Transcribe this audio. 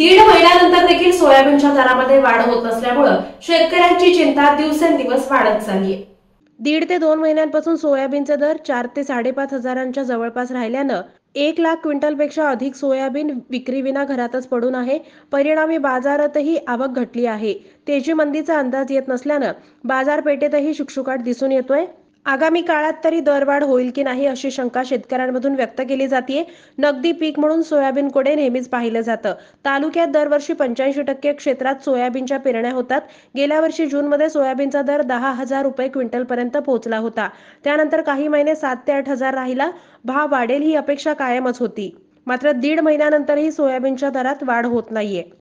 दीड महिन्यानंतर देखील सोयाबीनच्या दरामध्ये वाढ होत नसल्यामुळे शेतकऱ्यांची चिंता दिवसेंदिवस वाढत चालली आहे दीड ते दोन महिन्यांपासून सोयाबीनचे दर चार ते साडेपाच हजारांच्या जवळपास राहिल्यानं एक लाख क्विंटल पेक्षा अधिक सोयाबीन विक्रीविना घरातच पडून आहे परिणामी बाजारातही आवक घटली आहे तेजी मंदीचा अंदाज येत नसल्यानं बाजारपेठेतही शुकशुकाट दिसून येतोय आगामी काळात तरी दरवाढ होईल की नाही अशी शंका शेतकऱ्यांमधून व्यक्त केली जाते नगदी पीक म्हणून सोयाबीन कोडे नेहमीच पाहिलं जातं तालुक्यात दरवर्षी पंच्याऐंशी टक्के क्षेत्रात सोयाबीनच्या पेरण्या होतात गेल्या वर्षी जूनमध्ये सोयाबीनचा दर दहा हजार रुपये पर्यंत पोहोचला होता त्यानंतर काही महिने सात ते आठ हजार राहिला भाव वाढेल ही अपेक्षा कायमच होती मात्र दीड महिन्यानंतरही सोयाबीनच्या दरात वाढ होत नाहीये